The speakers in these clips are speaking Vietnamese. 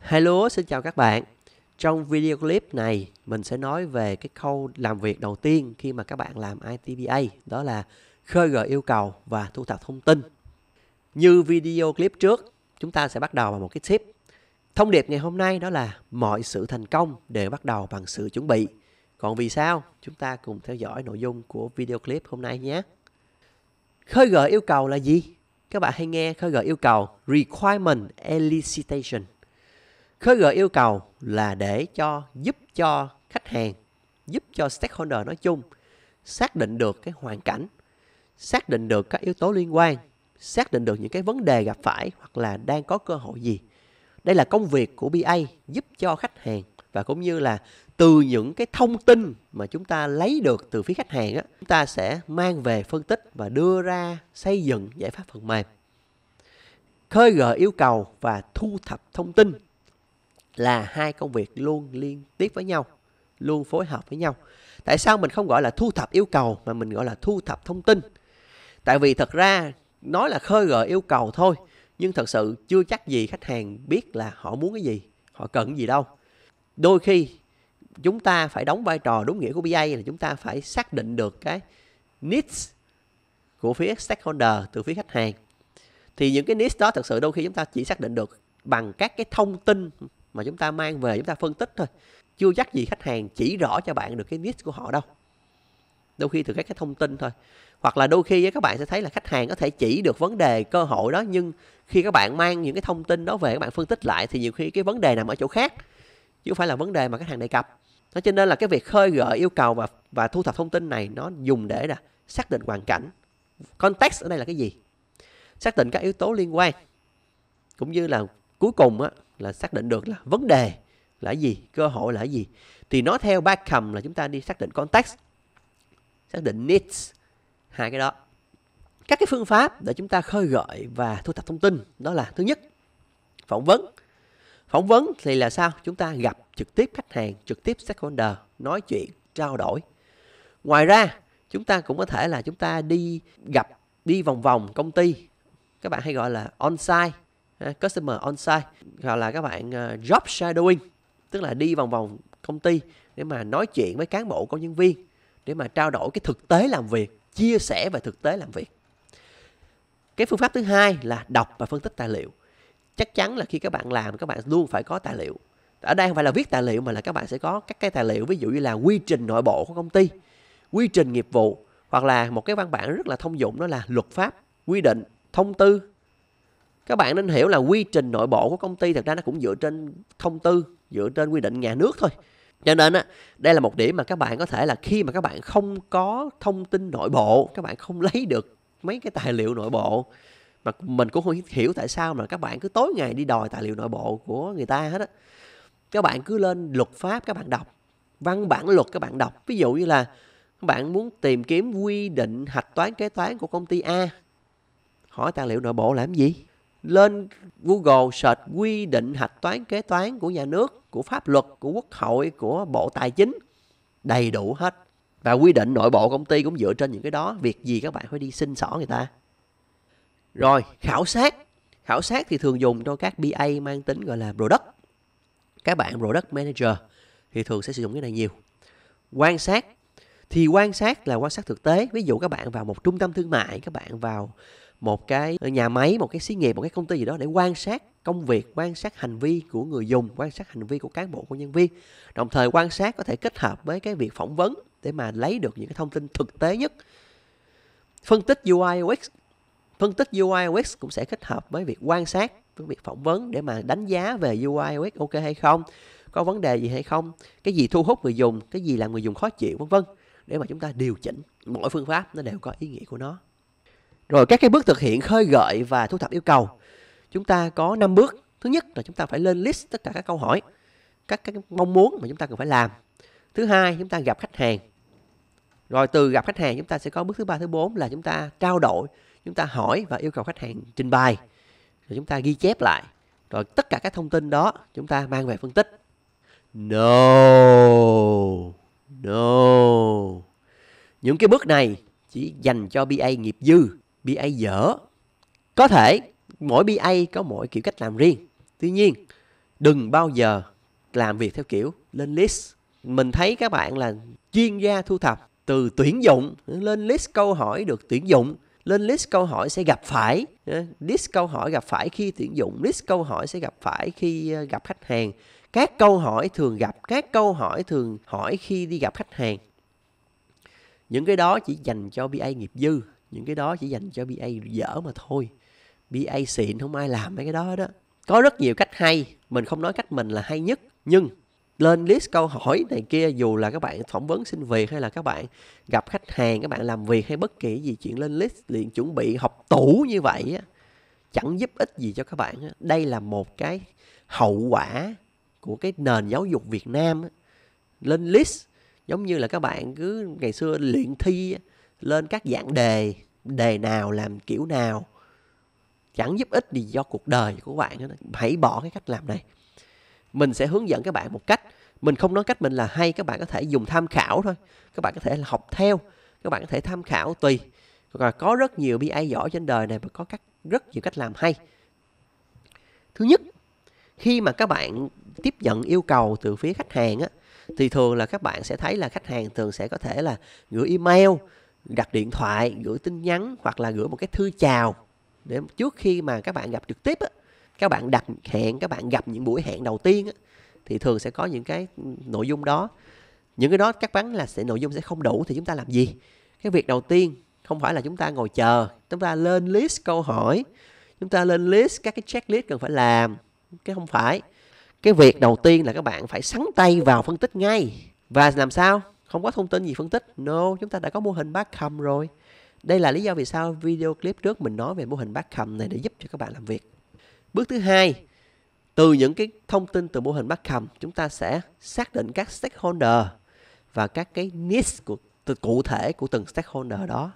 Hello, xin chào các bạn. Trong video clip này, mình sẽ nói về cái khâu làm việc đầu tiên khi mà các bạn làm ITBA, đó là khơi gợi yêu cầu và thu thập thông tin. Như video clip trước, chúng ta sẽ bắt đầu bằng một cái tip. Thông điệp ngày hôm nay đó là mọi sự thành công đều bắt đầu bằng sự chuẩn bị. Còn vì sao? Chúng ta cùng theo dõi nội dung của video clip hôm nay nhé khơi gợi yêu cầu là gì các bạn hay nghe khơi gợi yêu cầu requirement elicitation khơi gợi yêu cầu là để cho giúp cho khách hàng giúp cho stakeholder nói chung xác định được cái hoàn cảnh xác định được các yếu tố liên quan xác định được những cái vấn đề gặp phải hoặc là đang có cơ hội gì đây là công việc của ba giúp cho khách hàng và cũng như là từ những cái thông tin mà chúng ta lấy được từ phía khách hàng á, chúng ta sẽ mang về phân tích và đưa ra xây dựng giải pháp phần mềm. Khơi gợi yêu cầu và thu thập thông tin là hai công việc luôn liên tiếp với nhau, luôn phối hợp với nhau. Tại sao mình không gọi là thu thập yêu cầu mà mình gọi là thu thập thông tin? Tại vì thật ra nói là khơi gợi yêu cầu thôi, nhưng thật sự chưa chắc gì khách hàng biết là họ muốn cái gì, họ cần cái gì đâu đôi khi chúng ta phải đóng vai trò đúng nghĩa của BA là chúng ta phải xác định được cái needs của phía stakeholder từ phía khách hàng thì những cái needs đó thật sự đôi khi chúng ta chỉ xác định được bằng các cái thông tin mà chúng ta mang về chúng ta phân tích thôi chưa chắc gì khách hàng chỉ rõ cho bạn được cái needs của họ đâu đôi khi từ các cái thông tin thôi hoặc là đôi khi các bạn sẽ thấy là khách hàng có thể chỉ được vấn đề cơ hội đó nhưng khi các bạn mang những cái thông tin đó về các bạn phân tích lại thì nhiều khi cái vấn đề nằm ở chỗ khác chứ không phải là vấn đề mà khách hàng đề cập nó cho nên là cái việc khơi gợi yêu cầu và và thu thập thông tin này nó dùng để là xác định hoàn cảnh context ở đây là cái gì xác định các yếu tố liên quan cũng như là cuối cùng á, là xác định được là vấn đề là gì cơ hội là gì thì nó theo ba cầm là chúng ta đi xác định context xác định needs hai cái đó các cái phương pháp để chúng ta khơi gợi và thu thập thông tin đó là thứ nhất phỏng vấn phỏng vấn thì là sao chúng ta gặp trực tiếp khách hàng trực tiếp stakeholder nói chuyện trao đổi ngoài ra chúng ta cũng có thể là chúng ta đi gặp đi vòng vòng công ty các bạn hay gọi là on site customer on site hoặc là các bạn ờ, job shadowing tức là đi vòng vòng công ty để mà nói chuyện với cán bộ công nhân viên để mà trao đổi cái thực tế làm việc chia sẻ về thực tế làm việc cái phương pháp thứ hai là đọc và phân tích tài liệu chắc chắn là khi các bạn làm các bạn luôn phải có tài liệu ở đây không phải là viết tài liệu mà là các bạn sẽ có các cái tài liệu ví dụ như là quy trình nội bộ của công ty quy trình nghiệp vụ hoặc là một cái văn bản rất là thông dụng đó là luật pháp quy định thông tư các bạn nên hiểu là quy trình nội bộ của công ty thật ra nó cũng dựa trên thông tư dựa trên quy định nhà nước thôi cho nên á đây là một điểm mà các bạn có thể là khi mà các bạn không có thông tin nội bộ các bạn không lấy được mấy cái tài liệu nội bộ mà mình cũng không hiểu tại sao mà các bạn cứ tối ngày đi đòi tài liệu nội bộ của người ta hết á các bạn cứ lên luật pháp các bạn đọc văn bản luật các bạn đọc ví dụ như là các bạn muốn tìm kiếm quy định hạch toán kế toán của công ty A hỏi tài liệu nội bộ làm gì lên Google search quy định hạch toán kế toán của nhà nước của pháp luật của quốc hội của bộ tài chính đầy đủ hết và quy định nội bộ công ty cũng dựa trên những cái đó việc gì các bạn phải đi xin xỏ người ta rồi, khảo sát. Khảo sát thì thường dùng cho các BA mang tính gọi là product. Các bạn product manager thì thường sẽ sử dụng cái này nhiều. Quan sát thì quan sát là quan sát thực tế ví dụ các bạn vào một trung tâm thương mại các bạn vào một cái nhà máy một cái xí nghiệp một cái công ty gì đó để quan sát công việc quan sát hành vi của người dùng quan sát hành vi của cán bộ của nhân viên đồng thời quan sát có thể kết hợp với cái việc phỏng vấn để mà lấy được những cái thông tin thực tế nhất phân tích UI UX phân tích UI UX cũng sẽ kết hợp với việc quan sát với việc phỏng vấn để mà đánh giá về UI UX ok hay không có vấn đề gì hay không cái gì thu hút người dùng cái gì làm người dùng khó chịu vân vân để mà chúng ta điều chỉnh mỗi phương pháp nó đều có ý nghĩa của nó rồi các cái bước thực hiện khơi gợi và thu thập yêu cầu chúng ta có 5 bước thứ nhất là chúng ta phải lên list tất cả các câu hỏi các cái mong muốn mà chúng ta cần phải làm thứ hai chúng ta gặp khách hàng rồi từ gặp khách hàng chúng ta sẽ có bước thứ ba thứ bốn là chúng ta trao đổi chúng ta hỏi và yêu cầu khách hàng trình bày rồi chúng ta ghi chép lại rồi tất cả các thông tin đó chúng ta mang về phân tích no no những cái bước này chỉ dành cho BA nghiệp dư BA dở có thể mỗi BA có mỗi kiểu cách làm riêng tuy nhiên đừng bao giờ làm việc theo kiểu lên list mình thấy các bạn là chuyên gia thu thập từ tuyển dụng lên list câu hỏi được tuyển dụng lên list câu hỏi sẽ gặp phải list câu hỏi gặp phải khi tuyển dụng list câu hỏi sẽ gặp phải khi ờ, gặp khách hàng các câu hỏi thường gặp các câu hỏi thường hỏi khi đi gặp khách hàng những cái đó chỉ dành cho BA nghiệp dư những cái đó chỉ dành cho BA dở mà thôi BA xịn không ai làm mấy cái đó đó có rất nhiều cách hay mình không nói cách mình là hay nhất nhưng lên list câu hỏi này kia dù là các bạn phỏng vấn xin việc hay là các bạn gặp khách hàng các bạn làm việc hay bất kỳ gì chuyện lên list liền chuẩn bị học tủ như vậy á, chẳng giúp ích gì cho các bạn đây là một cái hậu quả của cái nền giáo dục Việt Nam lên list giống như là các bạn cứ ngày xưa luyện thi lên các dạng đề đề nào làm kiểu nào chẳng giúp ích gì cho cuộc đời của bạn hãy bỏ cái cách làm này mình sẽ hướng dẫn các bạn một cách mình không nói cách mình là hay các bạn có thể dùng tham khảo thôi các bạn có thể là học theo các bạn có thể tham khảo tùy rồi có rất nhiều bi ai giỏi trên đời này và có các rất nhiều cách làm hay thứ nhất khi mà các bạn tiếp nhận yêu cầu từ phía khách hàng á, thì thường là các bạn sẽ thấy là khách hàng thường sẽ có thể là gửi email đặt điện thoại gửi tin nhắn hoặc là gửi một cái thư chào để trước khi mà các bạn gặp trực tiếp á, các bạn đặt hẹn các bạn gặp những buổi hẹn đầu tiên thì thường sẽ có những cái nội dung đó những cái đó các bạn là sẽ nội dung sẽ không đủ thì chúng ta làm gì cái việc đầu tiên không phải là chúng ta ngồi chờ chúng ta lên list câu hỏi chúng ta lên list các cái checklist cần phải làm cái không phải cái việc đầu tiên là các bạn phải sắn tay vào phân tích ngay và làm sao không có thông tin gì phân tích no chúng ta đã có mô hình Barkham rồi đây là lý do vì sao video clip trước mình nói về mô hình Barkham này để giúp cho các bạn làm việc Bước thứ hai, từ những cái thông tin từ mô hình Markham, chúng ta sẽ xác định các stakeholder và các cái niche của từ cụ thể của từng stakeholder đó.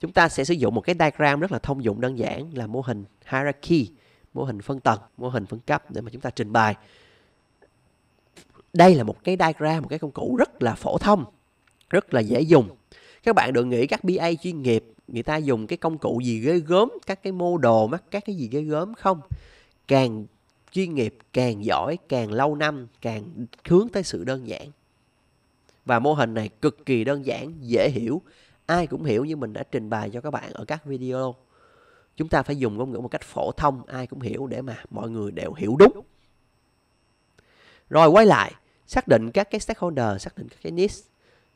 Chúng ta sẽ sử dụng một cái diagram rất là thông dụng đơn giản là mô hình hierarchy, mô hình phân tầng, mô hình phân cấp để mà chúng ta trình bày. Đây là một cái diagram, một cái công cụ rất là phổ thông, rất là dễ dùng. Các bạn đừng nghĩ các BA chuyên nghiệp người ta dùng cái công cụ gì ghê gớm các cái mô đồ mắc các cái gì ghê gớm không càng chuyên nghiệp càng giỏi càng lâu năm càng hướng tới sự đơn giản và mô hình này cực kỳ đơn giản dễ hiểu ai cũng hiểu như mình đã trình bày cho các bạn ở các video chúng ta phải dùng ngôn ngữ một cách phổ thông ai cũng hiểu để mà mọi người đều hiểu đúng rồi quay lại xác định các cái stakeholder xác định các cái needs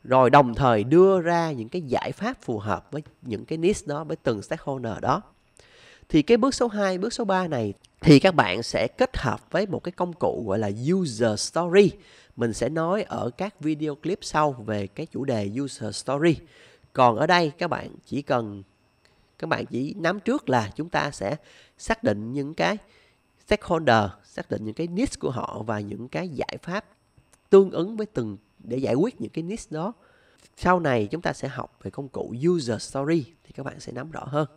rồi đồng thời đưa ra những cái giải pháp phù hợp với những cái niche đó với từng stakeholder đó thì cái bước số 2, bước số 3 này thì các bạn sẽ kết hợp với một cái công cụ gọi là user story. Mình sẽ nói ở các video clip sau về cái chủ đề user story. Còn ở đây các bạn chỉ cần các bạn chỉ nắm trước là chúng ta sẽ xác định những cái stakeholder, xác định những cái niche của họ và những cái giải pháp tương ứng với từng để giải quyết những cái niche đó sau này chúng ta sẽ học về công cụ user story thì các bạn sẽ nắm rõ hơn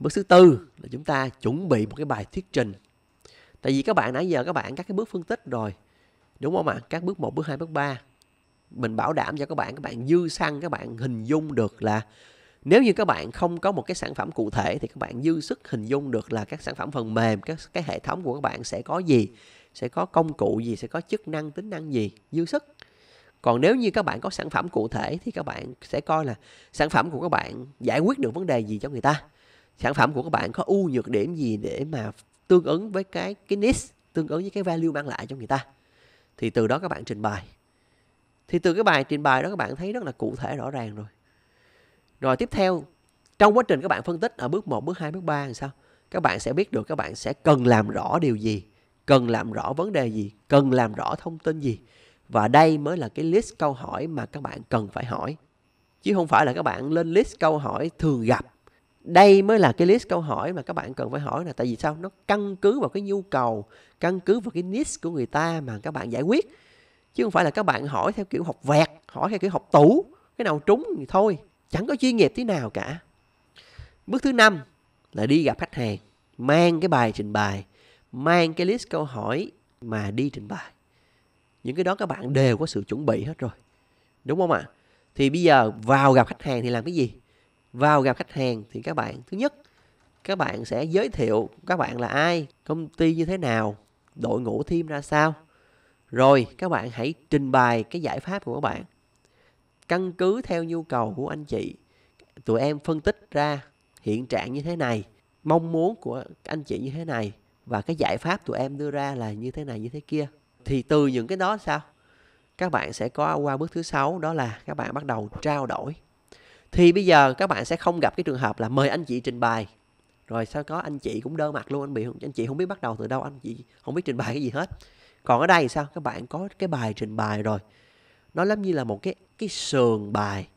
bước thứ tư là chúng ta chuẩn bị một cái bài thuyết trình tại vì các bạn nãy giờ các bạn các cái bước phân tích rồi đúng không ạ các bước 1, bước 2, bước 3 mình bảo đảm cho các bạn các bạn dư xăng các bạn hình dung được là nếu như các bạn không có một cái sản phẩm cụ thể thì các bạn dư sức hình dung được là các sản phẩm phần mềm các cái hệ thống của các bạn sẽ có gì sẽ có công cụ gì sẽ có chức năng tính năng gì dư sức còn nếu như các bạn có sản phẩm cụ thể thì các bạn sẽ coi là sản phẩm của các bạn giải quyết được vấn đề gì cho người ta sản phẩm của các bạn có ưu nhược điểm gì để mà tương ứng với cái cái niche tương ứng với cái value mang lại cho người ta thì từ đó các bạn trình bày thì từ cái bài trình bày đó các bạn thấy rất là cụ thể rõ ràng rồi rồi tiếp theo trong quá trình các bạn phân tích ở bước 1, bước 2, bước 3 làm sao các bạn sẽ biết được các bạn sẽ cần làm rõ điều gì cần làm rõ vấn đề gì cần làm rõ thông tin gì và đây mới là cái list câu hỏi mà các bạn cần phải hỏi. Chứ không phải là các bạn lên list câu hỏi thường gặp. Đây mới là cái list câu hỏi mà các bạn cần phải hỏi là tại vì sao nó căn cứ vào cái nhu cầu, căn cứ vào cái needs của người ta mà các bạn giải quyết. Chứ không phải là các bạn hỏi theo kiểu học vẹt, hỏi theo kiểu học tủ, cái nào trúng thì thôi, chẳng có chuyên nghiệp thế nào cả. Bước thứ năm là đi gặp khách hàng, mang cái bài trình bày, mang cái list câu hỏi mà đi trình bày những cái đó các bạn đều có sự chuẩn bị hết rồi đúng không ạ thì bây giờ vào gặp khách hàng thì làm cái gì vào gặp khách hàng thì các bạn thứ nhất các bạn sẽ giới thiệu các bạn là ai công ty như thế nào đội ngũ thêm ra sao rồi các bạn hãy trình bày cái giải pháp của các bạn căn cứ theo nhu cầu của anh chị tụi em phân tích ra hiện trạng như thế này mong muốn của anh chị như thế này và cái giải pháp tụi em đưa ra là như thế này như thế kia thì từ những cái đó sao các bạn sẽ có qua bước thứ sáu đó là các bạn bắt đầu trao đổi thì bây giờ các bạn sẽ không gặp cái trường hợp là mời anh chị trình bày rồi sao có anh chị cũng đơ mặt luôn anh bị anh chị không biết bắt đầu từ đâu anh chị không biết trình bày cái gì hết còn ở đây thì sao các bạn có cái bài trình bày rồi nó giống như là một cái cái sườn bài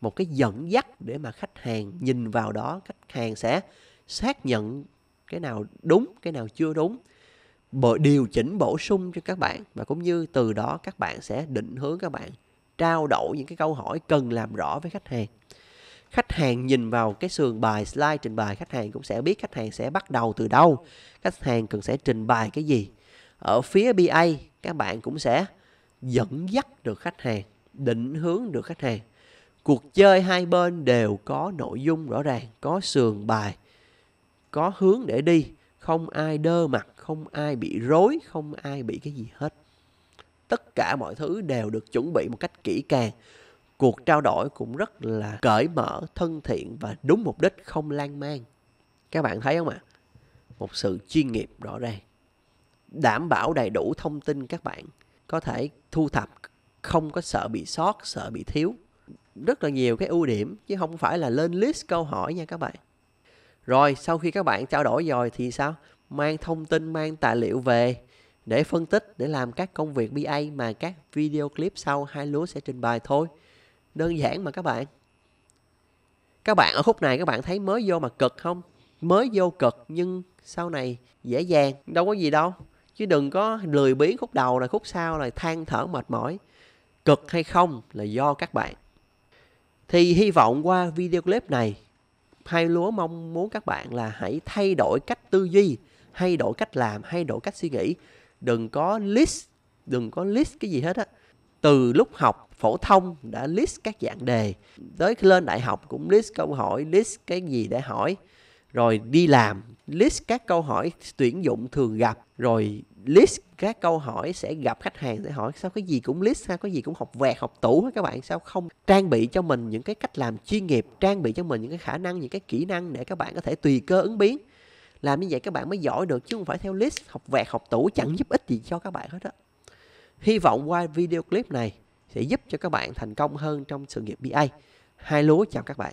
một cái dẫn dắt để mà khách hàng nhìn vào đó khách hàng sẽ xác nhận cái nào đúng cái nào chưa đúng bồi điều chỉnh bổ sung cho các bạn và cũng như từ đó các bạn sẽ định hướng các bạn trao đổi những cái câu hỏi cần làm rõ với khách hàng khách hàng nhìn vào cái sườn bài slide trình bày khách hàng cũng sẽ biết khách hàng sẽ bắt đầu từ đâu khách hàng cần sẽ trình bày cái gì ở phía BA các bạn cũng sẽ dẫn dắt được khách hàng định hướng được khách hàng cuộc chơi hai bên đều có nội dung rõ ràng có sườn bài có hướng để đi không ai đơ mặt không ai bị rối không ai bị cái gì hết tất cả mọi thứ đều được chuẩn bị một cách kỹ càng cuộc trao đổi cũng rất là cởi mở thân thiện và đúng mục đích không lan man các bạn thấy không ạ một sự chuyên nghiệp rõ ràng đảm bảo đầy đủ thông tin các bạn có thể thu thập không có sợ bị sót sợ bị thiếu rất là nhiều cái ưu điểm chứ không phải là lên list câu hỏi nha các bạn rồi sau khi các bạn trao đổi rồi thì sao mang thông tin mang tài liệu về để phân tích để làm các công việc BA mà các video clip sau hai lúa sẽ trình bày thôi đơn giản mà các bạn các bạn ở khúc này các bạn thấy mới vô mà cực không mới vô cực nhưng sau này dễ dàng đâu có gì đâu chứ đừng có lười biếng khúc đầu là khúc sau là than thở mệt mỏi cực hay không là do các bạn thì hy vọng qua video clip này hai lúa mong muốn các bạn là hãy thay đổi cách tư duy thay đổi cách làm thay đổi cách suy nghĩ đừng có list đừng có list cái gì hết á từ lúc học phổ thông đã list các dạng đề tới lên đại học cũng list câu hỏi list cái gì để hỏi rồi đi làm list các câu hỏi tuyển dụng thường gặp rồi list các câu hỏi sẽ gặp khách hàng sẽ hỏi sao cái gì cũng list sao cái gì cũng học vẹt học tủ hết các bạn sao không trang bị cho mình những cái cách làm chuyên nghiệp trang bị cho mình những cái khả năng những cái kỹ năng để các bạn có thể tùy cơ ứng biến làm như vậy các bạn mới giỏi được chứ không phải theo list học vẹt học tủ chẳng giúp ích gì cho các bạn hết á hy vọng qua video clip này sẽ giúp cho các bạn thành công hơn trong sự nghiệp BA hai lúa chào các bạn